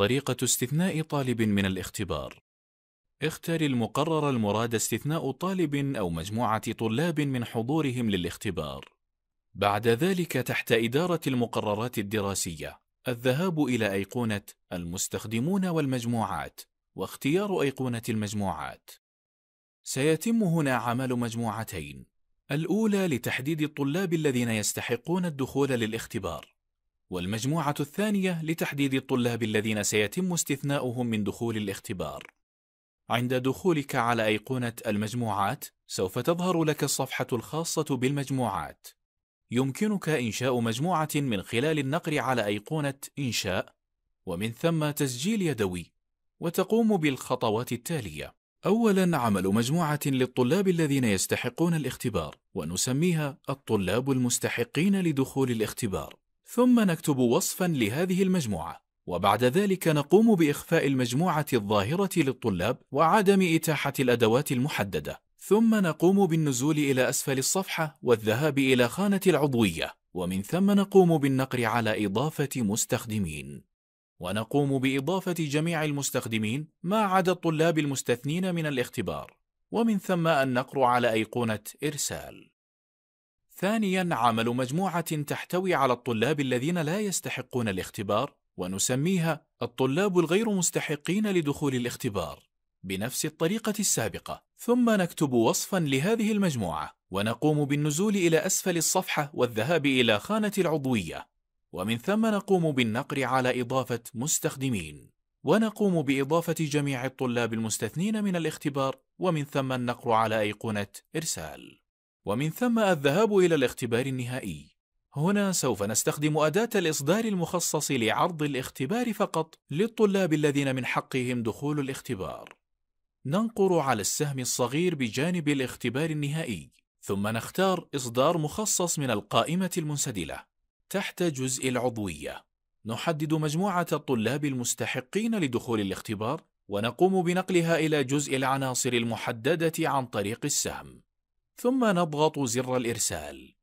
طريقة استثناء طالب من الاختبار اختر المقرر المراد استثناء طالب أو مجموعة طلاب من حضورهم للاختبار بعد ذلك تحت إدارة المقررات الدراسية الذهاب إلى أيقونة المستخدمون والمجموعات واختيار أيقونة المجموعات سيتم هنا عمل مجموعتين الأولى لتحديد الطلاب الذين يستحقون الدخول للاختبار والمجموعة الثانية لتحديد الطلاب الذين سيتم استثناؤهم من دخول الاختبار. عند دخولك على أيقونة المجموعات، سوف تظهر لك الصفحة الخاصة بالمجموعات. يمكنك إنشاء مجموعة من خلال النقر على أيقونة إنشاء، ومن ثم تسجيل يدوي، وتقوم بالخطوات التالية: أولاً عمل مجموعة للطلاب الذين يستحقون الاختبار، ونسميها الطلاب المستحقين لدخول الاختبار. ثم نكتب وصفا لهذه المجموعة وبعد ذلك نقوم بإخفاء المجموعة الظاهرة للطلاب وعدم إتاحة الأدوات المحددة ثم نقوم بالنزول إلى أسفل الصفحة والذهاب إلى خانة العضوية ومن ثم نقوم بالنقر على إضافة مستخدمين ونقوم بإضافة جميع المستخدمين ما عدا الطلاب المستثنين من الاختبار ومن ثم النقر على أيقونة إرسال ثانيا عمل مجموعة تحتوي على الطلاب الذين لا يستحقون الاختبار ونسميها الطلاب الغير مستحقين لدخول الاختبار بنفس الطريقة السابقة ثم نكتب وصفا لهذه المجموعة ونقوم بالنزول إلى أسفل الصفحة والذهاب إلى خانة العضوية ومن ثم نقوم بالنقر على إضافة مستخدمين ونقوم بإضافة جميع الطلاب المستثنين من الاختبار ومن ثم النقر على أيقونة إرسال ومن ثم الذهاب إلى الاختبار النهائي هنا سوف نستخدم أداة الإصدار المخصص لعرض الاختبار فقط للطلاب الذين من حقهم دخول الاختبار ننقر على السهم الصغير بجانب الاختبار النهائي ثم نختار إصدار مخصص من القائمة المنسدلة تحت جزء العضوية نحدد مجموعة الطلاب المستحقين لدخول الاختبار ونقوم بنقلها إلى جزء العناصر المحددة عن طريق السهم ثم نضغط زر الإرسال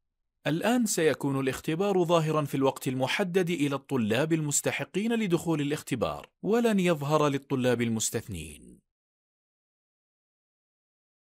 الآن سيكون الاختبار ظاهرا في الوقت المحدد إلى الطلاب المستحقين لدخول الاختبار ولن يظهر للطلاب المستثنين